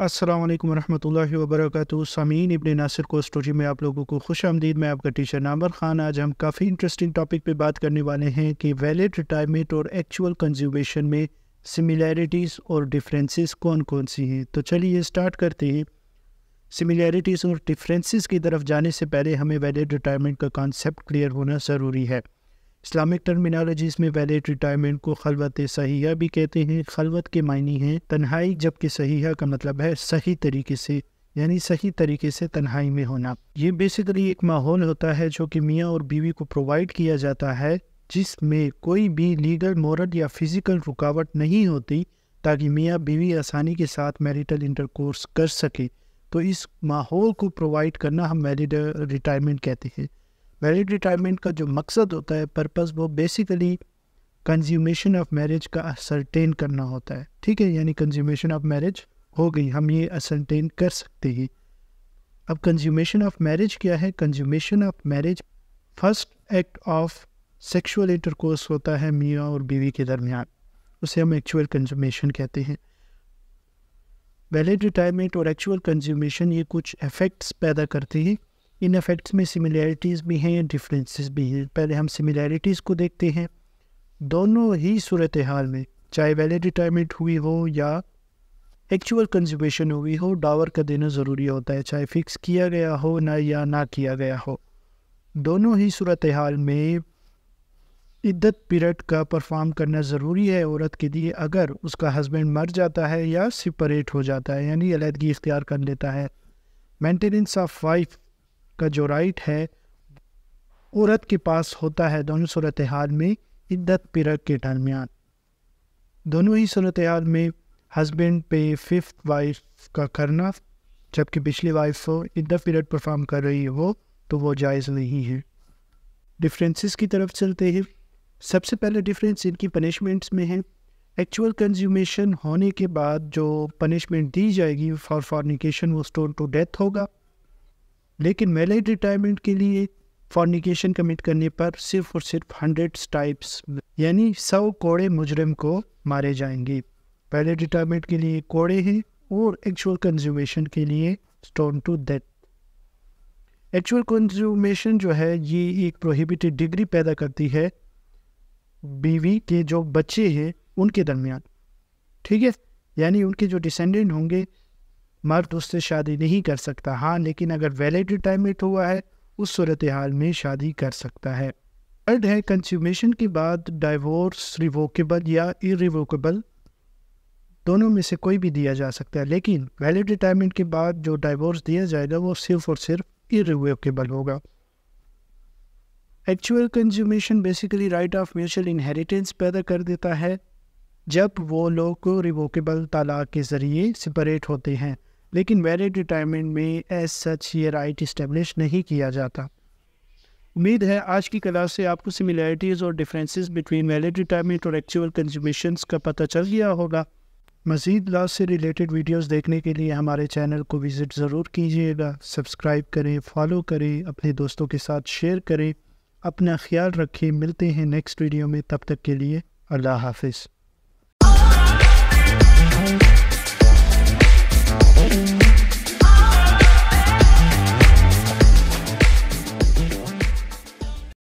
असलम वरहमल वबरक सामीन इबन नासिर को स्टोरी में आप लोगों को खुश आमदीद मैं आपका टीचर नामर खान आज हम काफ़ी इंटरेस्टिंग टॉपिक पे बात करने वाले हैं कि वैलिड रिटायरमेंट और एक्चुअल कंज्यूमेशन में सिमिलैरिटीज़ और डिफरेंसेस कौन कौन सी हैं तो चलिए स्टार्ट करते हैं सिमिलैरिटीज़ और डिफरेंसेस की तरफ जाने से पहले हमें वैलिड रिटायरमेंट का कॉन्सेप्ट क्लियर होना ज़रूरी है इस्लामिक टर्मिनोलॉजीज़ में वैलेट रिटायरमेंट को खलवत सहिया भी कहते हैं खलवत के मायने हैं तन्हाई जबकि सही का मतलब है सही तरीके से यानी सही तरीके से तन्हाई में होना ये बेसिकली एक माहौल होता है जो कि मियाँ और बीवी को प्रोवाइड किया जाता है जिसमें कोई भी लीगल मॉरल या फिज़िकल रुकावट नहीं होती ताकि मियाँ बीवी आसानी के साथ मैरिटल इंटरकोर्स कर सके तो इस माहौल को प्रोवाइड करना हम मैरिड रिटायरमेंट कहते हैं मैरिड रिटायरमेंट का जो मकसद होता है पर्पस वो बेसिकली कंज्यूमेशन ऑफ मैरिज का असरटेन करना होता है ठीक है यानी कंज्यूमेशन ऑफ मैरिज हो गई हम ये असरटेन कर सकते हैं अब कंज्यूमेशन ऑफ मैरिज क्या है consummation of marriage first act of sexual intercourse होता है मियाँ और बीवी के दरमियान उसे हम एक्चुअल कंज्यूमेशन कहते हैं वैलिड रिटायरमेंट और एक्चुअल कंज्यूमेशन ये कुछ इफ़ेक्ट्स पैदा करते हैं इन इफेक्ट्स में सिमिलैरिटीज़ भी हैं डिफरेंसेस भी हैं पहले हम सिमिलैरिटीज़ को देखते हैं दोनों ही सूरत हाल में चाहे वैलिड रिटायरमेंट हुई हो या एक्चुअल कंजर्वेशन हुई हो डावर का देना ज़रूरी होता है चाहे फ़िक्स किया गया हो ना या ना किया गया हो दोनों ही सूरत हाल में इद्दत पीरियड का परफॉर्म करना ज़रूरी है औरत के लिए अगर उसका हस्बैंड मर जाता है या सिपरेट हो जाता है यानी अलहदगी इख्तियार कर लेता है मेंटेनेंस ऑफ वाइफ का जो राइट है औरत के पास होता है दोनों सूरत हाल में इद्दत पिरक के दरमियान दोनों ही सूरत हाल में हस्बैंड पे फिफ्थ वाइफ का करना जबकि पिछली वाइफ हो इद्दत पिरक परफॉर्म कर रही हो तो वो जायज़ नहीं है डिफरेंसेस की तरफ चलते हैं सबसे पहले डिफरेंस इनकी पनिशमेंट्स में है एक्चुअल कंज्यूमेशन होने के बाद जो पनिशमेंट दी जाएगी फॉर फॉर्निकेशन वो स्टोन टू डेथ होगा लेकिन मैरिज रिटायरमेंट के लिए फॉर्निकेशन कमिट करने पर सिर्फ और सिर्फ हंड्रेड टाइप्स यानी सौ कोड़े मुजरम को मारे जाएंगे पहले रिटायरमेंट के लिए कोड़े हैं और एक्चुअल कंज्यूमेशन के लिए stone to death actual consummation जो है ये एक प्रोहिबिटेड डिग्री पैदा करती है बीवी के जो बच्चे हैं उनके दरमियान ठीक है यानी उनके जो डिसेंडेंट होंगे मर्द उससे शादी नहीं कर सकता हाँ लेकिन अगर वैलिड रिटायरमेंट हुआ है उस सूरत हाल में शादी कर सकता है थर्ड है कंस्यूमेशन के बाद डाइवोर्स रिवोकेबल या इरिवोकेबल दोनों में से कोई भी दिया जा सकता है लेकिन वैलिड रिटायरमेंट के बाद जो डाइवोर्स दिया जाएगा वो सिर्फ और सिर्फ इरिवोकेबल होगा actual consummation basically right of mutual inheritance पैदा कर देता है जब वो लोग रिवोकेबल तलाक के ज़रिए सेपरेट होते हैं लेकिन मेरिट रिटायरमेंट में एज सच ये राइट इस्टेब्लिश नहीं किया जाता उम्मीद है आज की क्लास से आपको सिमिलैरिटीज़ और डिफरेंसेस बिटवीन वैलिड रिटायरमेंट और एक्चुअल कंज्यूमेशन का पता चल गया होगा मज़ीद लॉ से रिलेटेड वीडियोस देखने के लिए हमारे चैनल को विज़िट ज़रूर कीजिएगा सब्सक्राइब करें फॉलो करें अपने दोस्तों के साथ शेयर करें अपना ख्याल रखें मिलते हैं नेक्स्ट वीडियो में तब तक के लिए अल्लाह हाफिज़